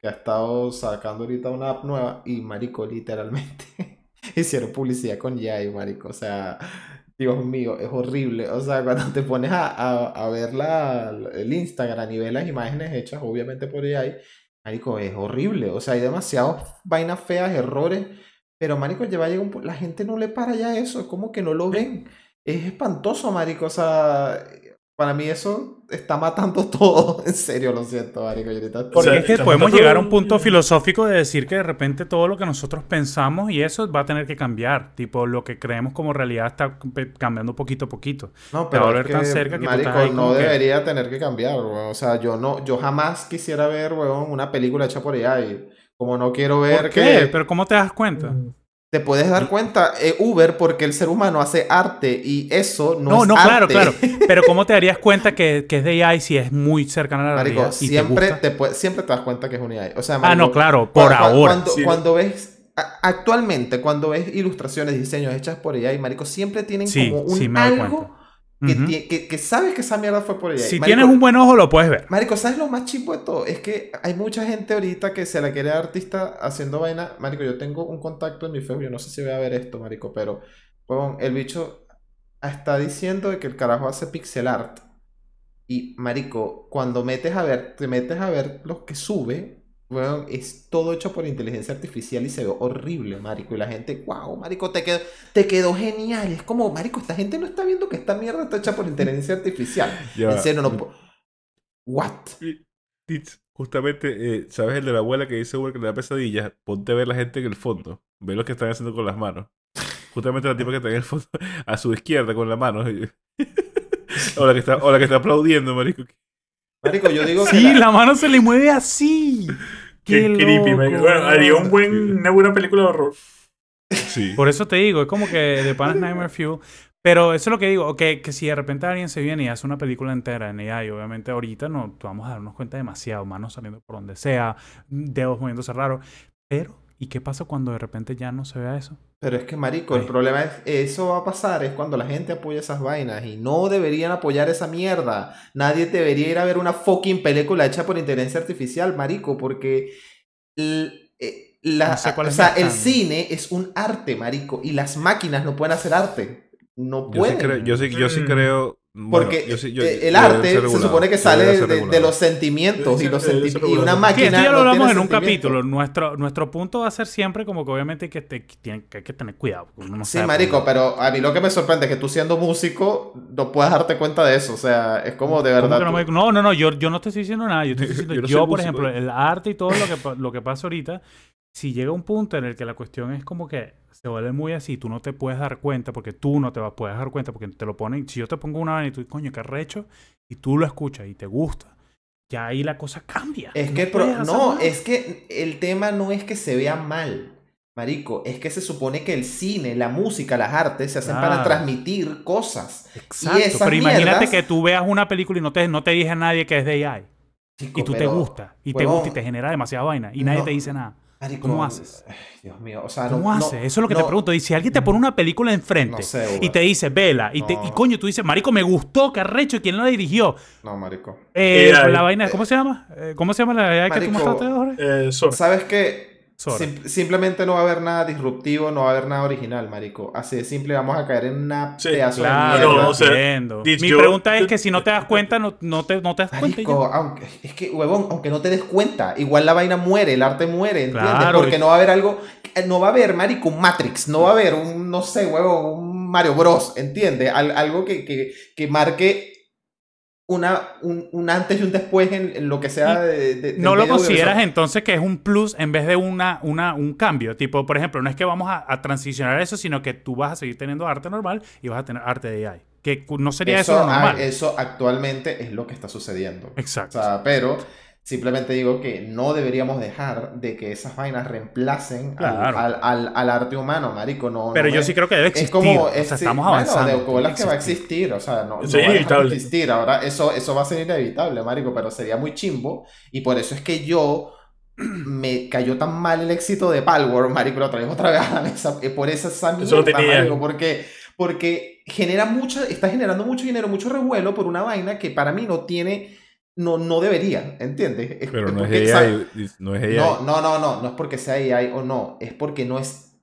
que ha estado sacando ahorita una app nueva y marico, literalmente, hicieron publicidad con y marico, o sea, Dios mío, es horrible. O sea, cuando te pones a, a, ver el Instagram y ves las imágenes hechas, obviamente por ahí, Marico, es horrible. O sea, hay demasiadas vainas feas, errores. Pero, Marico, lleva La gente no le para ya eso. Es como que no lo ven. Es espantoso, Marico. O sea, para mí eso está matando todo. En serio, lo siento, Marico. Ahorita... Porque es que podemos llegar a un punto filosófico de decir que de repente todo lo que nosotros pensamos y eso va a tener que cambiar. Tipo, lo que creemos como realidad está cambiando poquito a poquito. No, pero. que, no debería tener que cambiar, weón. O sea, yo no, yo jamás quisiera ver, weón, una película hecha por AI. Como no quiero ver qué? Pero ¿cómo te das cuenta? Mm. Te puedes dar cuenta, eh, Uber, porque el ser humano hace arte y eso no, es arte. No, no, claro, claro. Pero ¿cómo te darías cuenta que, es de AI si es muy cercana a la realidad? Y siempre, te siempre te das cuenta que es un AI. O sea, ah, no, claro, por ahora. Cuando, ves actualmente cuando ves ilustraciones, diseños hechas por AI, marico, siempre tienen como un algo que, sabes que esa mierda fue por ella. Si tienes un buen ojo, lo puedes ver. Marico, ¿sabes lo más chivo de todo? Es que hay mucha gente ahorita que se la quiere artista haciendo vaina. Marico, yo tengo un contacto en mi Facebook. no sé si voy a ver esto, Marico, pero el bicho está diciendo que el carajo hace pixel art. Y Marico, cuando metes a ver, te metes a ver los que sube bueno, es todo hecho por inteligencia artificial y se ve horrible, marico. Y la gente, wow, marico, te quedó, te quedó genial. Es como, marico, esta gente no está viendo que esta mierda está hecha por inteligencia artificial. En serio, no... What? Justamente, eh, ¿sabes el de la abuela que dice que le da pesadillas? Ponte a ver la gente en el fondo. Ve lo que están haciendo con las manos. Justamente la tipa que está en el fondo, a su izquierda con las manos, o, que está, o que está aplaudiendo, marico digo sí, la... mano se le mueve así. Qué, creepy, Bueno, haría un buen, una buena película de horror. Sí. Por eso te digo, es como que The Pan Nightmare Fuel. Pero eso es lo que digo, que si de repente alguien se viene y hace una película entera en AI, obviamente ahorita no vamos a darnos cuenta demasiado, manos saliendo por donde sea, dedos moviéndose raro. Pero, ¿y qué pasa cuando de repente ya no se vea eso? Pero es que, marico, el problema es, eso va a pasar, es cuando la gente apoya esas vainas y no deberían apoyar esa mierda. Nadie debería ir a ver una fucking película hecha por inteligencia artificial, marico, porque eh, la, o sea, el cine es un arte, marico, y las máquinas no pueden hacer arte. No pueden. Yo yo sí, yo sí mm. creo porque eh, el arte se supone que sale de, los sentimientos y, los y una máquina. Sí, ya lo hablamos en un capítulo. Nuestro, nuestro punto va a ser siempre como que obviamente que, hay que tener cuidado. sí, marico, pero a mí lo que me sorprende es que tú siendo músico no puedas darte cuenta de eso. O sea, es como de verdad. No, no, no, yo, yo no estoy diciendo nada. Yo, por ejemplo, el arte y todo lo que, lo que pasa ahorita, si llega un punto en el que la cuestión es como que se vuelve muy así, tú no te puedes dar cuenta porque tú no te vas, puedes dar cuenta porque te lo ponen. Si yo te pongo una vaina y tú, coño, qué recho, y tú lo escuchas y te gusta, ya ahí la cosa cambia. Es que, no, es que el tema no es que se vea mal, Marico, es que se supone que el cine, la música, las artes se hacen para transmitir cosas. Exacto. pero imagínate que tú veas una película y no te, no te dije a nadie que es de AI. y tú te gusta. Y te gusta y te genera demasiada vaina. Y nadie te dice nada. ¿Cómo haces? Dios mío, o sea, ¿Cómo no, haces? Eso es lo que te pregunto. Y si alguien te pone una película enfrente y te dice, vela, y, te, y coño, tú dices, marico, me gustó, carrecho, ¿quién la dirigió? No, marico. Eh, la eh, vaina, eh, ¿cómo se llama? Eh, ¿Cómo se llama la vaina que tú mostraste, ahora? ¿Sabes qué? simplemente no va a haber nada disruptivo, no va a haber nada original, marico. Así de simple, vamos a caer en una pedazo Mi pregunta es que si no te das cuenta, no, te, das cuenta. Aunque, es que, huevón, aunque no te des cuenta, igual la vaina muere, el arte muere, ¿entiendes? Porque no va a haber algo, eh, no va a haber, marico, un Matrix, no va a haber un, no sé, huevón, un Mario Bros, ¿entiendes? algo que, que, que marque un, antes y un después en, lo que sea de... no lo consideras entonces que es un plus en vez de una, una, un cambio. Tipo, por ejemplo, no es que vamos a, a transicionar eso, sino que tú vas a seguir teniendo arte normal y vas a tener arte de AI. Que no sería eso, eso normal. Eso actualmente es lo que está sucediendo. Exacto. O sea, pero Simplemente digo que no deberíamos dejar de que esas vainas reemplacen al, arte humano, marico. No, Pero yo sí creo que debe existir. Es como, estamos avanzando. de que va a existir, o sea, no, va a existir. Ahora, eso, eso va a ser inevitable, marico, pero sería muy chimbo. Y por eso es que yo me cayó tan mal el éxito de Palworld, marico, lo vez otra vez a la mesa. Eh, por esa, marico, porque... Porque genera mucha, está generando mucho dinero, mucho revuelo por una vaina que para mí no tiene no, no debería, ¿entiendes? Pero no es, AI, no No, no, no, no, es porque sea AI o no, es porque no es...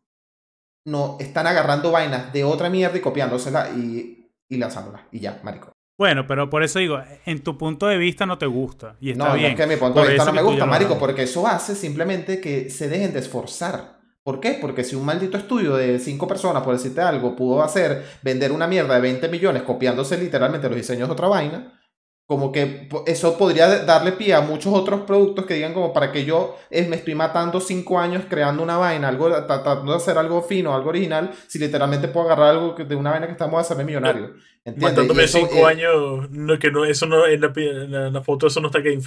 No, están agarrando vainas de otra mierda y copiándosela y, y lanzándolas. Y ya, marico. Bueno, pero por eso digo, en tu punto de vista no te gusta. Y está no, bien. no es que mi punto de vista no me gusta, marico, porque eso hace simplemente que se dejen de esforzar. ¿Por qué? Porque si un maldito estudio de cinco personas, por decirte algo, pudo hacer vender una mierda de 20 millones copiándose literalmente los diseños de otra vaina, como que eso podría darle pie a muchos otros productos que digan como para que yo eh, me estoy matando cinco años creando una vaina, algo tratando de hacer algo fino, algo original, si literalmente puedo agarrar algo de una vaina que estamos haciendo millonario. Matándome cinco años, que no, eso no, en la, foto eso no está Game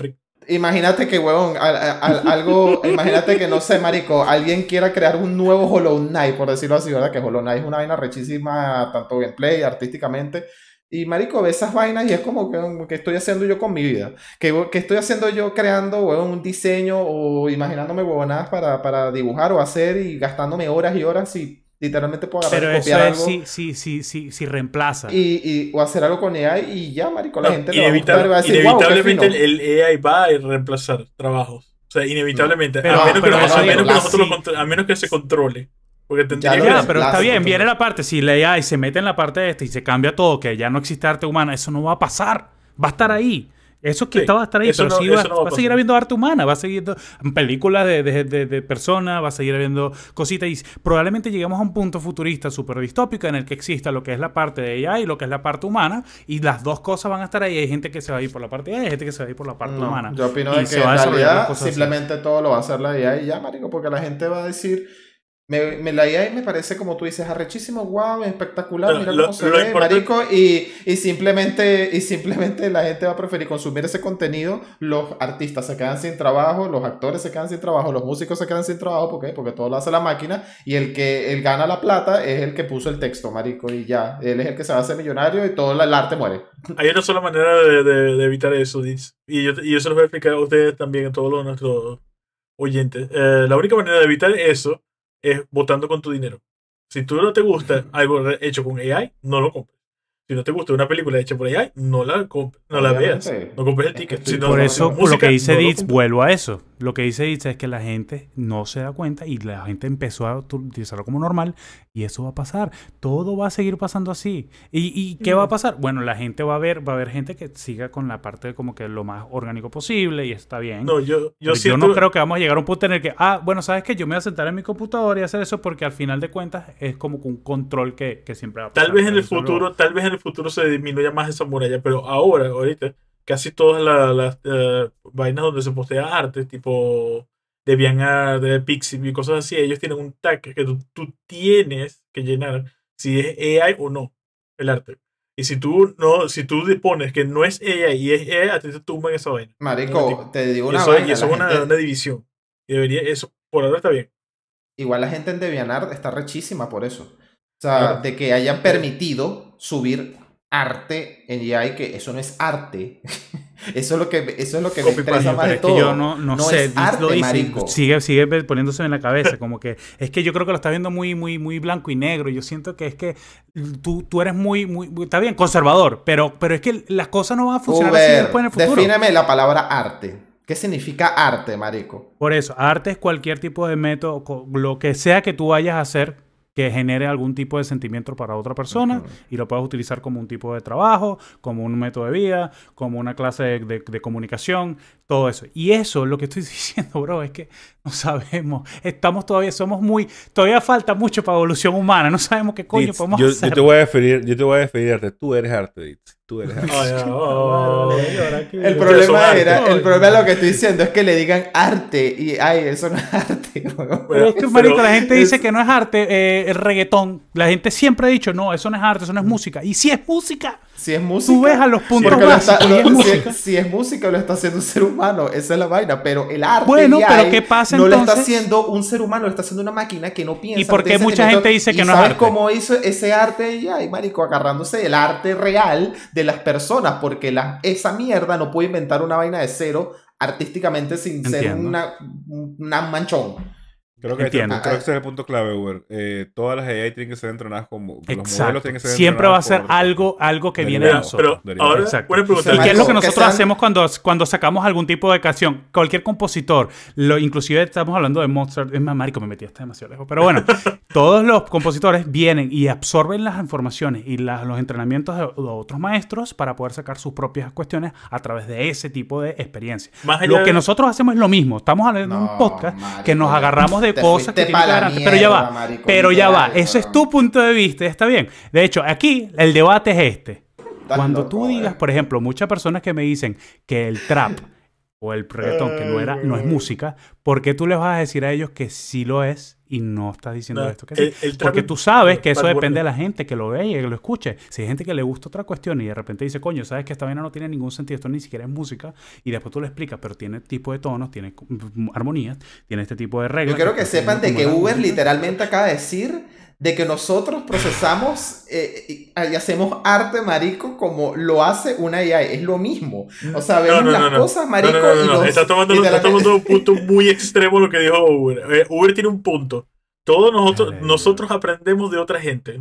Imagínate que, huevón, algo, imagínate que no sé, marico, alguien quiera crear un nuevo Hollow Knight, por decirlo así, ¿verdad? Que Hollow Knight es una vaina rechísima, tanto gameplay, artísticamente, y marico, ve esas vainas y es como que, que estoy haciendo yo con mi vida. Que, que estoy haciendo yo creando un diseño o imaginándome huevonadas para, para dibujar o hacer y gastándome horas y horas y literalmente puedo agarrar Pero y copiar eso es Si, reemplaza. Y, y, o hacer algo con AI y ya, marico, la gente lo va a Inevitablemente el AI va a reemplazar trabajos. O sea, inevitablemente. a menos que se controle. Porque pero está bien, viene la parte, si la AI se mete en la parte de este y se cambia todo, que ya no existe arte humana, eso no va a pasar, va a estar ahí. Eso que va a estar ahí, pero va, a seguir habiendo arte humana, va a seguir películas de, de, personas, va a seguir habiendo cositas y probablemente lleguemos a un punto futurista súper distópico en el que exista lo que es la parte de AI y lo que es la parte humana y las dos cosas van a estar ahí. Hay gente que se va a ir por la parte de AI, hay gente que se va a ir por la parte humana. Yo opino de que en realidad simplemente todo lo va a hacer la AI ya, marico, porque la gente va a decir me, me, la me parece como tú dices, arrechísimo, wow, espectacular, mira cómo se ve, marico, y, simplemente, y simplemente la gente va a preferir consumir ese contenido, los artistas se quedan sin trabajo, los actores se quedan sin trabajo, los músicos se quedan sin trabajo, ¿por Porque todo lo hace la máquina, y el que el gana la plata es el que puso el texto, marico, y ya, él es el que se va a hacer millonario y todo el arte muere. Hay una sola manera de, evitar eso, y yo, y eso lo voy a explicar a ustedes también, a todos nuestros oyentes. Eh, la única manera de evitar eso es votando con tu dinero. Si tú no te gusta algo hecho con AI, no lo compres. Si no te gusta una película hecha por AI, no la, no la veas. No compres el ticket. por eso, lo que dice no vuelvo a eso. Lo que dice Itza es que la gente no se da cuenta y la gente empezó a utilizarlo como normal y eso va a pasar. Todo va a seguir pasando así. ¿Y, y qué va a pasar? Bueno, la gente va a ver, va a haber gente que siga con la parte de como que lo más orgánico posible y está bien. No, yo, yo, siento... yo no creo que vamos a llegar a un punto en el que, ah, bueno, sabes que yo me voy a sentar en mi computadora y hacer eso porque al final de cuentas es como un control que, que siempre va a pasar. Tal vez en el futuro, tal vez en el futuro se disminuya más esa muralla, pero ahora, ahorita, casi todas las, eh, vainas donde se postea arte, tipo DeviantArt, de Pixiv y cosas así, ellos tienen un tag que tú, tienes que llenar si es AI o no el arte. Y si tú no, si tú dispones que no es AI y es AI, a ti te tumban esa vaina. Marico, te digo una vaina, y eso es una, división. Y debería, eso por ahora está bien. Igual la gente en DeviantArt está rechísima por eso. O sea, de que hayan permitido subir arte en AI, que eso no es arte. Eso es lo que, eso es que me interesa más todo. yo no, sé, es arte, lo sigue, sigue poniéndose en la cabeza, como que es que yo creo que lo está viendo muy, muy, muy blanco y negro. Yo siento que es que tú, tú eres muy, muy, está bien, conservador, pero, pero es que las cosas no van a funcionar así después en el futuro. Defíneme la palabra arte. ¿Qué significa arte, marico? Por eso, arte es cualquier tipo de método, lo que sea que tú vayas a hacer que genere algún tipo de sentimiento para otra persona y lo puedas utilizar como un tipo de trabajo, como un método de vida, como una clase de, de comunicación, todo eso. Y eso, lo que estoy diciendo, bro, es que no sabemos. Estamos todavía, somos muy, todavía falta mucho para evolución humana. No sabemos qué coño podemos hacer. Yo te voy a definir, yo te voy a definir Tú eres arte, eres el problema era, el problema de lo que estoy diciendo es que le digan arte y, ay, eso no es arte. Pero la gente dice que no es arte, eh, el reggaetón. La gente siempre ha dicho, no, eso no es arte, eso no es mm. música. Y si es música, si es música. a los si, es, música, lo está haciendo un ser humano. Esa es la vaina. Pero el arte. Bueno, pero pasa No lo está haciendo un ser humano, lo está haciendo una máquina que no piensa. ¿Y por qué mucha gente dice que no es arte? cómo hizo ese arte? Y ay, marico, agarrándose del arte real de las personas. Porque la, esa mierda no puede inventar una vaina de cero artísticamente sin ser una, una manchón. Creo que, ah, ese es el eh. punto clave, eh, todas las AI tienen que ser entrenadas como. Exacto. Los que ser Siempre va a ser algo, algo que viene de nosotros. Exacto. ¿Y qué es lo que nosotros hacemos cuando, cuando sacamos algún tipo de canción? Cualquier compositor, inclusive estamos hablando de Mozart. Es más, Marico, me metí hasta demasiado lejos. Pero bueno, todos los compositores vienen y absorben las informaciones y los entrenamientos de, otros maestros para poder sacar sus propias cuestiones a través de ese tipo de experiencia. lo que nosotros hacemos es lo mismo. Estamos hablando de un podcast que nos agarramos de te cosas que que Pero ya va, pero ya va. ese es tu punto de vista, está bien. De hecho, aquí el debate es este. Cuando tú digas, por ejemplo, muchas personas que me dicen que el trap o el reggaetón, que no, era, no es música, ¿por qué tú les vas a decir a ellos que sí lo es y no estás diciendo esto que Porque tú sabes que eso depende de la gente que lo ve y que lo escuche. Si hay gente que le gusta otra cuestión y de repente dice, coño, sabes que esta vaina no tiene ningún sentido, esto ni siquiera es música, y después tú le explicas, pero tiene tipo de tonos, tiene mm, armonías, tiene este tipo de reglas. Yo creo que, que sepan de que Uber literalmente acaba de decir de que nosotros procesamos eh, y hacemos arte marico como lo hace una AI. Es lo mismo. O sea, vemos las cosas marico y Está tomando, tomando un punto muy extremo lo que dijo Uber. Eh, Uber tiene un punto. Todos nosotros, nosotros aprendemos de otra gente.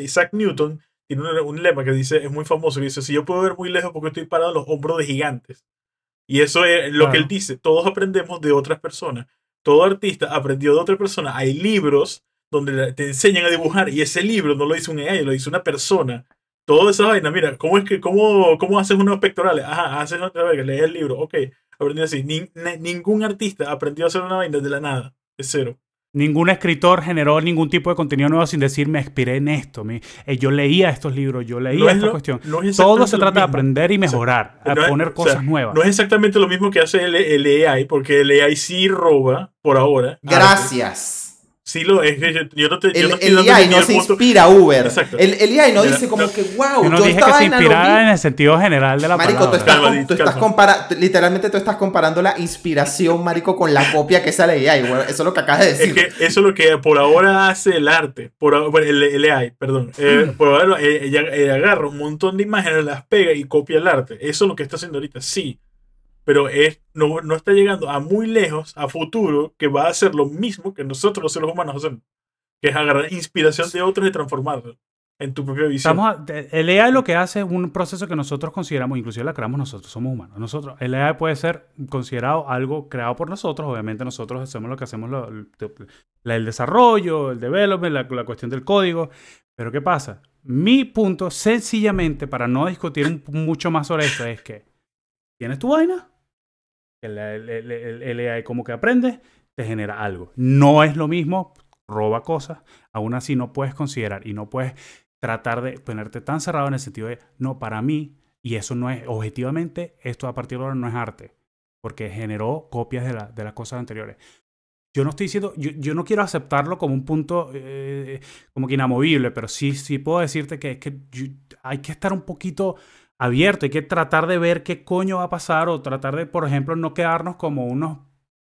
Isaac Newton tiene un, lema que dice, es muy famoso, que dice, si yo puedo ver muy lejos porque estoy parado los hombros de gigantes. Y eso es lo que él dice, todos aprendemos de otras personas. Todo artista aprendió de otra persona. Hay libros donde te enseñan a dibujar y ese libro no lo hizo un AI, lo hizo una persona. Todas esa vaina, mira, ¿cómo es que, cómo, cómo haces unos pectorales? Ajá, haces otra vez, lees el libro, ok, aprendí así. ningún artista aprendió a hacer una vaina de la nada, de cero. Ningún escritor generó ningún tipo de contenido nuevo sin decir me inspiré en esto, me, eh, yo leía estos libros, yo leía esta cuestión. Todo se trata de aprender y mejorar, a poner cosas nuevas. No es exactamente lo mismo que hace el, AI, porque el AI sí roba por ahora. Ah, Gracias. Sí lo es, no te El, yo no no se inspira Uber. El, el no dice como que, wow, yo, no yo dije estaba que se inspirara en el sentido general de la Marico, palabra. tú estás, estás compara literalmente tú estás comparando la inspiración, marico, con la copia que sale el AI. eso es lo que acabas de decir. Es que eso es lo que por ahora hace el arte, por el, el AI, perdón. Eh, mm. Por ahora eh, ella agarra un montón de imágenes, las pega y copia el arte. Eso es lo que está haciendo ahorita, sí pero es, no, no está llegando a muy lejos, a futuro, que va a hacer lo mismo que nosotros los seres humanos hacemos, que es agarrar inspiración de otros y transformarlos en tu propia visión. Estamos el AI lo que hace es un proceso que nosotros consideramos, inclusive la creamos nosotros, somos humanos. Nosotros, el AI puede ser considerado algo creado por nosotros, obviamente nosotros hacemos lo que hacemos, el desarrollo, el development, la, cuestión del código, pero ¿qué pasa? Mi punto, sencillamente, para no discutir mucho más sobre esto, es que tienes tu vaina, el, el, como que aprende, te genera algo. No es lo mismo, roba cosas. Aún así no puedes considerar y no puedes tratar de ponerte tan cerrado en el sentido de, no, para mí, y eso no es, objetivamente, esto a partir de ahora no es arte, porque generó copias de, las cosas anteriores. Yo no estoy diciendo, yo, no quiero aceptarlo como un punto eh, como que inamovible, pero sí, sí puedo decirte que, es que hay que estar un poquito abierto, hay que tratar de ver qué coño va a pasar o tratar de, por ejemplo, no quedarnos como unos...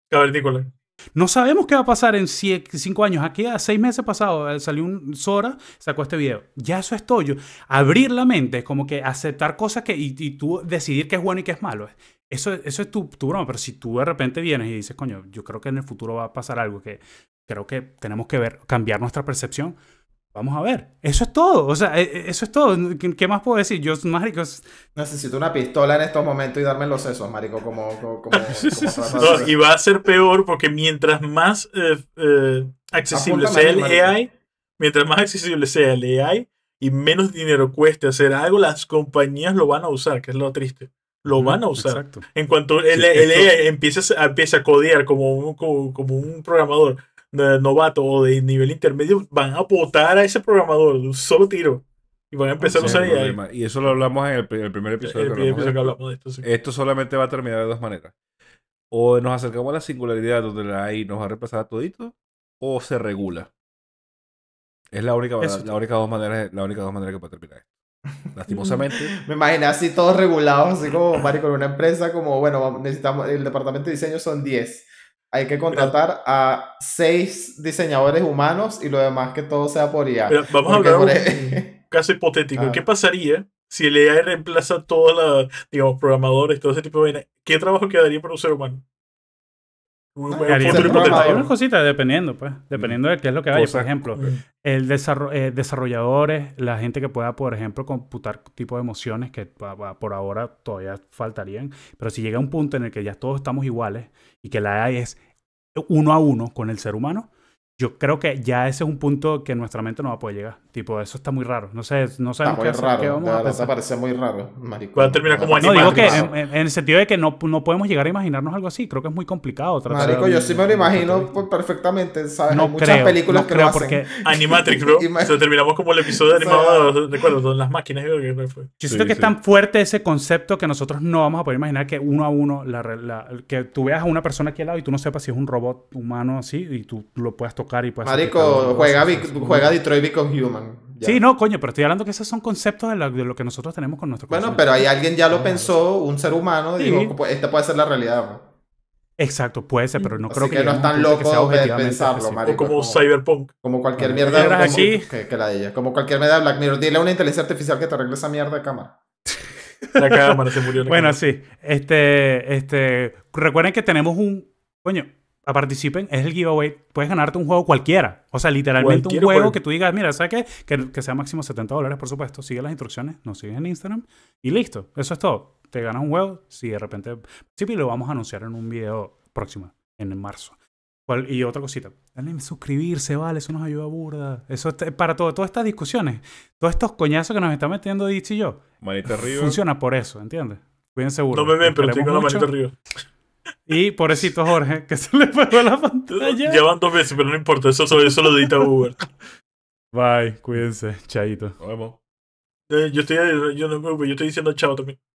Cavernícolas. No sabemos qué va a pasar en cinco años. Aquí a seis meses pasado eh, salió un Sora, sacó este video. Ya eso es todo. abrir la mente es como que aceptar cosas que, y, tú decidir qué es bueno y qué es malo. Eso, eso es tu, tu broma. Pero si tú de repente vienes y dices, coño, yo creo que en el futuro va a pasar algo que creo que tenemos que ver, cambiar nuestra percepción Vamos a ver. Eso es todo. O sea, e, e, eso es todo. ¿Qué más puedo decir? Yo, marico... Necesito una pistola en estos momentos y darme los sesos, marico, como... y va a ser peor porque mientras más eh, eh, accesible sea el AI, mientras más accesible sea el AI y menos dinero cueste hacer algo, las compañías lo van a usar, que es lo triste. Lo van a usar. Exacto. En cuanto el, AI empiece, a codear como como un programador novato o de nivel intermedio van a votar a ese programador de un solo tiro. Y van a empezar a usar Y eso lo hablamos en el, primer episodio. esto. solamente va a terminar de dos maneras. O nos acercamos a la singularidad donde ahí nos va a reemplazar a todito, o se regula. Es la única, única dos maneras, la única dos maneras que puede terminar esto. Lastimosamente. Me imaginé así todos regulados, así como Mario con una empresa, como bueno, necesitamos, el departamento de diseño son 10 hay que contratar a seis diseñadores humanos y lo demás que todo sea por IA. vamos a hablar de un caso hipotético. ¿Qué pasaría si el IA reemplaza a todos los programadores, todo ese tipo de ¿Qué trabajo quedaría para un ser humano? Ah, unas cositas, dependiendo, pues. Dependiendo de qué es lo que vaya. Por ejemplo, el eh, desarrolladores, la gente que pueda, por ejemplo, computar tipo de emociones que por ahora todavía faltarían. Pero si llega un punto en el que ya todos estamos iguales y que la AI es uno a uno con el ser humano, yo creo que ya ese es un punto que nuestra mente no va a poder llegar. Tipo, eso está muy raro. No sé, no sabemos qué, raro, vamos a pensar. parece muy raro, maricón. termina como No, digo que en, el sentido de que no, no, podemos llegar a imaginarnos algo así. Creo que es muy complicado. Marico, yo sí me lo imagino perfectamente, ¿sabes? muchas películas que creo lo hacen. Animatrix, bro. terminamos como el episodio animado, recuerdo, son las máquinas. Que fue. Yo siento que es tan fuerte ese concepto que nosotros no vamos a poder imaginar que uno a uno, la, que tú veas a una persona aquí al lado y tú no sepas si es un robot humano así y tú lo puedas tocar Marico, juega, juega Detroit Become Human. Sí, no, coño, pero estoy hablando que esos son conceptos de, lo que nosotros tenemos con nuestro Bueno, pero ahí alguien ya lo ah, pensó, un ser humano, y digo, pues, esta puede ser la realidad. Exacto, puede ser, pero no creo que, que no están locos de pensarlo, marico, como, como, Cyberpunk. Como cualquier mierda. Como, Que, la de ella. Como cualquier mierda de Black Mirror. Dile a una inteligencia artificial que te arregle esa mierda de cámara. la cámara se murió. bueno, sí. Este, este, recuerden que tenemos un... Coño, participen, es el giveaway. Puedes ganarte un juego cualquiera. O sea, literalmente un juego, que tú digas, mira, ¿sabes qué? Que, sea máximo 70 dólares, por supuesto. Sigue las instrucciones, nos siguen en Instagram y listo. Eso es todo. Te ganas un juego si de repente... Sí, lo vamos a anunciar en un video próximo, en marzo. Y otra cosita, dale suscribirse, vale, eso nos ayuda burda. Eso es para todo, todas estas discusiones, todos estos coñazos que nos está metiendo Dichi y yo. Manita arriba. Funciona por eso, ¿entiendes? Cuídense No me ven, pero tengo la manita arriba. Y pobrecito Jorge, que se le fue la pantalla. Llevan dos veces, pero no importa, eso, eso lo edita Uber. Bye, cuídense, chaito. Nos Eh, yo, estoy, yo, no, yo estoy diciendo chao también.